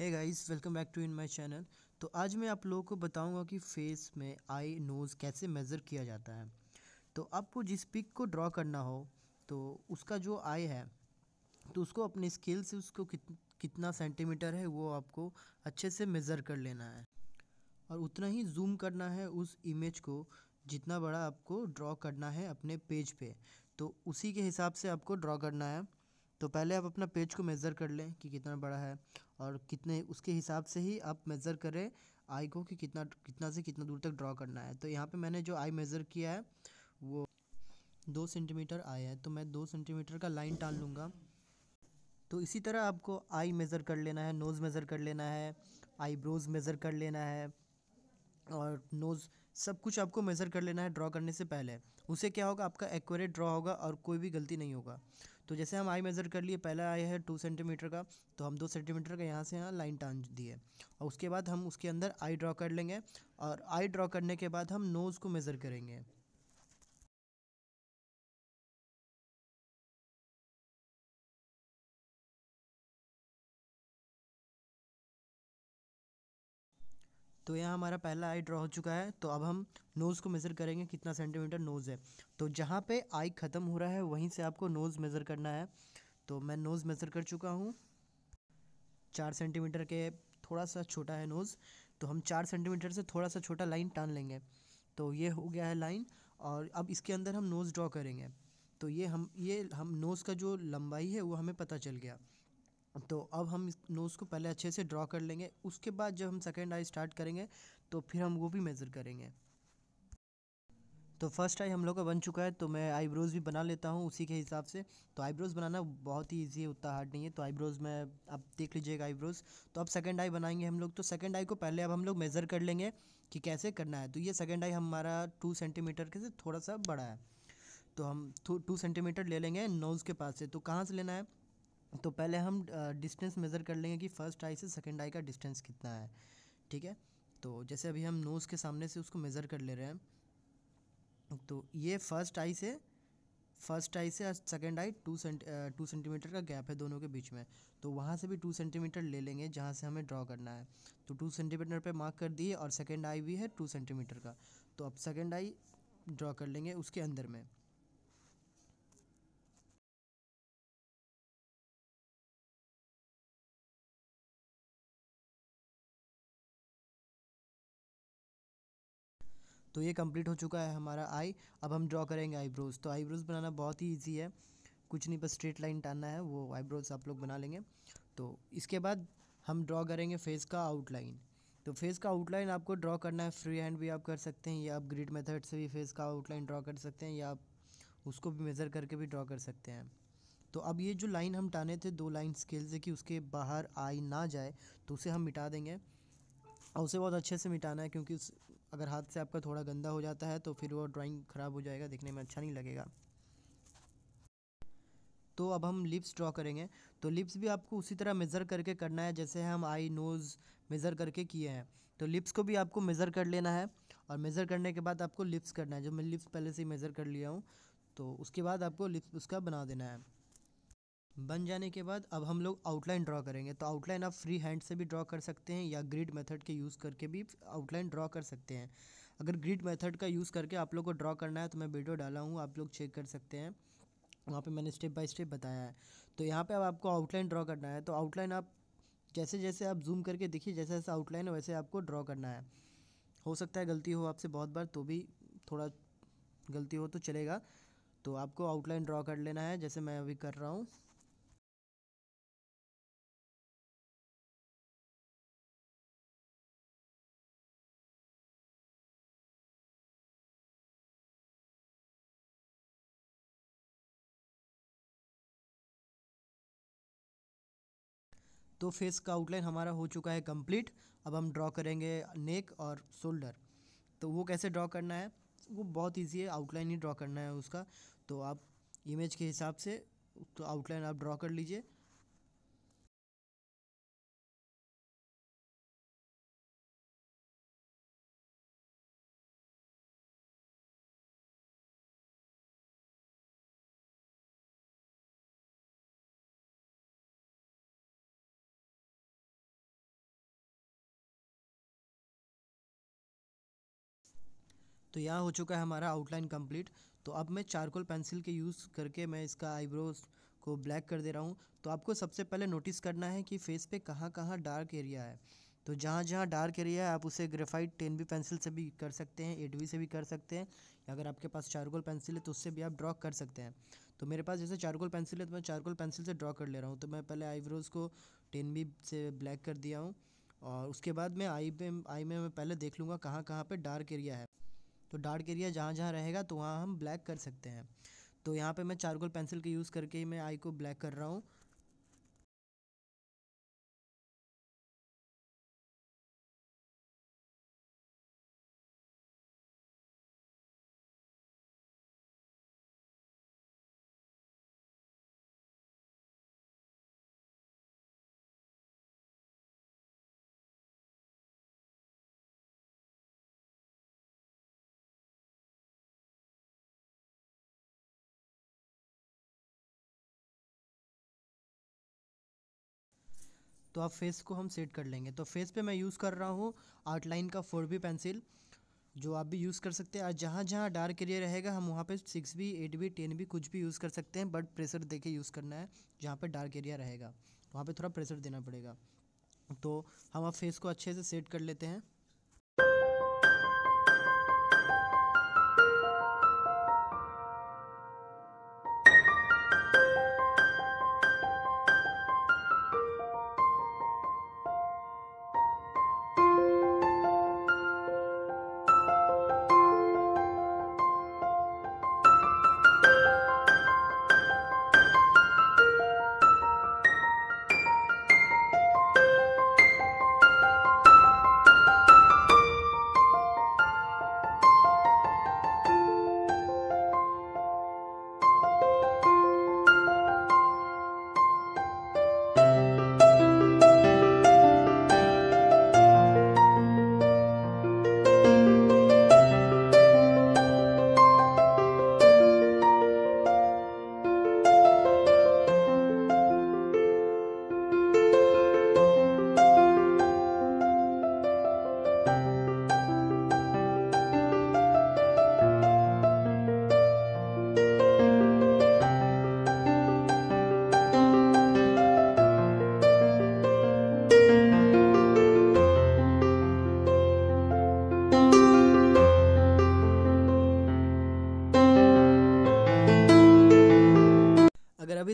है guys welcome back to in my channel तो आज मैं आप लोगों को बताऊंगा कि फेस में आई नोज़ कैसे मेज़र किया जाता है तो आपको जिस पिक को ड्रॉ करना हो तो उसका जो आई है तो उसको अपने स्केल से उसको कित, कितना सेंटीमीटर है वो आपको अच्छे से मेज़र कर लेना है और उतना ही जूम करना है उस इमेज को जितना बड़ा आपको ड्रॉ करना है अपने पेज पे तो उसी के हिसाब से आपको ड्रॉ करना है तो पहले आप अपना पेज को मेज़र कर लें कि कितना बड़ा है और कितने उसके हिसाब से ही आप मेज़र करें आई को कि कितना कितना से कितना दूर तक ड्रॉ करना है तो यहाँ पे मैंने जो आई मेज़र किया है वो दो सेंटीमीटर आई है तो मैं दो सेंटीमीटर का लाइन टाल लूँगा तो इसी तरह आपको आई मेज़र कर लेना है नोज़ मेज़र कर लेना है आईब्रोज़ मेज़र कर लेना है और नोज़ सब कुछ आपको मेज़र कर लेना है ड्रॉ करने से पहले उसे क्या होगा आपका एक्यूरेट ड्रॉ होगा और कोई भी गलती नहीं होगा तो जैसे हम आई मेज़र कर लिए पहला आई है टू सेंटीमीटर का तो हम दो सेंटीमीटर का यहाँ से यहाँ लाइन टान दिए और उसके बाद हम उसके अंदर आई ड्रॉ कर लेंगे और आई ड्रॉ करने के बाद हम नोज़ को मेज़र करेंगे तो यहाँ हमारा पहला आई ड्रॉ हो चुका है तो अब हम नोज़ को मेज़र करेंगे कितना सेंटीमीटर नोज़ है तो जहाँ पे आई ख़त्म हो रहा है वहीं से आपको नोज़ मेज़र करना है तो मैं नोज़ मेज़र कर चुका हूँ चार सेंटीमीटर के थोड़ा सा छोटा है नोज़ तो हम चार सेंटीमीटर से थोड़ा सा छोटा लाइन टान लेंगे तो ये हो गया है लाइन और अब इसके अंदर हम नोज़ ड्रॉ करेंगे तो ये हम ये हम नोज़ का जो लंबाई है वो हमें पता चल गया तो अब हम नोज़ को पहले अच्छे से ड्रॉ कर लेंगे उसके बाद जब हम सेकेंड आई स्टार्ट करेंगे तो फिर हम वो भी मेज़र करेंगे तो फर्स्ट आई हम लोग का बन चुका है तो मैं आईब्रोज़ भी बना लेता हूँ उसी के हिसाब से तो आईब्रोज़ बनाना बहुत ही इजी है उतना हार्ड नहीं है तो आईब्रोज़ में आप देख लीजिएगा आईब्रोज़ तो अब सेकंड आई बनाएंगे हम लोग तो सेकंड आई को पहले अब हम लोग मेज़र कर लेंगे कि कैसे करना है तो ये सेकंड आई हमारा टू सेंटीमीटर के से थोड़ा सा बड़ा है तो हम टू सेंटीमीटर ले लेंगे नोज़ के पास से तो कहाँ से लेना है तो पहले हम डिस्टेंस मेज़र कर लेंगे कि फ़र्स्ट आई से सेकेंड आई का डिस्टेंस कितना है ठीक है तो जैसे अभी हम नोज़ के सामने से उसको मेज़र कर ले रहे हैं तो ये फर्स्ट आई से फर्स्ट आई से second eye two cent two centimetre का गैप है दोनों के बीच में तो वहाँ से भी टू सेंटीमीटर ले लेंगे जहाँ से हमें ड्रॉ करना है तो टू सेंटीमीटर पे मार्क कर दिए और सेकेंड आई भी है टू सेंटीमीटर का तो अब सेकेंड आई ड्रॉ कर लेंगे उसके अंदर में तो ये कंप्लीट हो चुका है हमारा आई अब हम ड्रॉ करेंगे आईब्रोज़ तो आईब्रोज़ बनाना बहुत ही ईजी है कुछ नहीं बस स्ट्रेट लाइन टानना है वो आईब्रोज़ आप लोग बना लेंगे तो इसके बाद हम ड्रॉ करेंगे फेस का आउटलाइन तो फेस का आउटलाइन आपको ड्रॉ करना है फ्री हैंड भी आप कर सकते हैं या आप ग्रिड मेथड से भी फेस का आउटलाइन ड्रॉ कर सकते हैं या आप उसको भी मेज़र करके भी ड्रॉ कर सकते हैं तो अब ये जो लाइन हम टाने थे दो लाइन स्केल से कि उसके बाहर आई ना जाए तो उसे हम मिटा देंगे और उसे बहुत अच्छे से मिटाना है क्योंकि उस अगर हाथ से आपका थोड़ा गंदा हो जाता है तो फिर वो ड्राइंग ख़राब हो जाएगा देखने में अच्छा नहीं लगेगा तो अब हम लिप्स ड्रॉ करेंगे तो लिप्स भी आपको उसी तरह मेज़र करके करना है जैसे हम आई नोज़ मेज़र करके किए हैं तो लिप्स को भी आपको मेज़र कर लेना है और मेज़र करने के बाद आपको लिप्स करना है जो मैं लिप्स पहले से ही मेज़र कर लिया हूँ तो उसके बाद आपको लिप्स उसका बना देना है बन जाने के बाद अब हम लोग आउटलाइन ड्रॉ करेंगे तो आउटलाइन आप फ्री हैंड से भी ड्रॉ कर सकते हैं या ग्रिड मेथड के यूज़ करके भी आउटलाइन ड्रॉ कर सकते हैं अगर ग्रिड मेथड का यूज़ करके आप लोग को ड्रॉ करना है तो मैं वीडियो डाला हूँ आप लोग चेक कर सकते हैं वहाँ पे मैंने स्टेप बाय स्टेप बताया है तो यहाँ पर अब आपको आउटलाइन ड्रॉ करना है तो आउटलाइन आप जैसे जैसे आप जूम करके देखिए जैसे जैसे आउटलाइन वैसे आपको ड्रॉ करना है हो सकता है गलती हो आपसे बहुत बार तो भी थोड़ा गलती हो तो चलेगा तो आपको आउटलाइन ड्रॉ कर लेना है जैसे मैं अभी कर रहा हूँ तो फेस का आउटलाइन हमारा हो चुका है कंप्लीट अब हम ड्रॉ करेंगे नेक और शोल्डर तो वो कैसे ड्रॉ करना है वो बहुत ईजी है आउटलाइन ही ड्रॉ करना है उसका तो आप इमेज के हिसाब से तो आउटलाइन आप ड्रॉ कर लीजिए तो यहाँ हो चुका है हमारा आउटलाइन कंप्लीट तो अब मैं चारकोल पेंसिल के यूज़ करके मैं इसका आईब्रोज को ब्लैक कर दे रहा हूँ तो आपको सबसे पहले नोटिस करना है कि फेस पे कहाँ कहाँ डार्क एरिया है तो जहाँ जहाँ डार्क एरिया है आप उसे ग्रेफाइट टेन बी पेंसिल से भी कर सकते हैं एट बी से भी कर सकते हैं या अगर आपके पास चारकोल पेंसिल है तो उससे भी आप ड्रॉ कर सकते हैं तो मेरे पास जैसे चारकोल पेंसिल है तो मैं चारकोल पेंसिल से ड्रॉ कर ले रहा हूँ तो मैं पहले आईब्रोज़ को टेन बी से ब्लैक कर दिया हूँ और उसके बाद मैं आई में आई में मैं पहले देख लूँगा कहाँ कहाँ पर डार्क एरिया है तो डार्क एरिया जहाँ जहाँ रहेगा तो वहाँ हम ब्लैक कर सकते हैं तो यहाँ पे मैं चारकोल पेंसिल के यूज़ करके ही मैं आई को ब्लैक कर रहा हूँ तो अब फेस को हम सेट कर लेंगे तो फेस पे मैं यूज़ कर रहा हूँ आउटलाइन का फोर बी पेंसिल जो आप भी यूज़ कर सकते हैं और जहाँ जहाँ डार्क एरिया रहेगा हम वहाँ पे six B eight B ten B कुछ भी यूज़ कर सकते हैं बट प्रेशर दे के यूज़ करना है जहाँ पे डार्क एरिया रहेगा वहाँ पे थोड़ा प्रेशर देना पड़ेगा तो हम अब फेस को अच्छे से सेट कर लेते हैं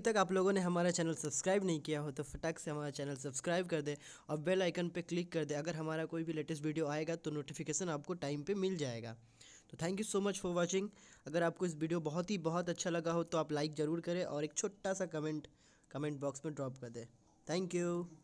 अभी तक आप लोगों ने हमारा चैनल सब्सक्राइब नहीं किया हो तो फटाक से हमारा चैनल सब्सक्राइब कर दें और बेल आइकन पर क्लिक कर दें अगर हमारा कोई भी लेटेस्ट वीडियो आएगा तो नोटिफिकेशन आपको टाइम पर मिल जाएगा तो thank you so much for watching अगर आपको इस वीडियो बहुत ही बहुत अच्छा लगा हो तो आप लाइक ज़रूर करें और एक छोटा सा कमेंट कमेंट बॉक्स में ड्रॉप कर दें थैंक यू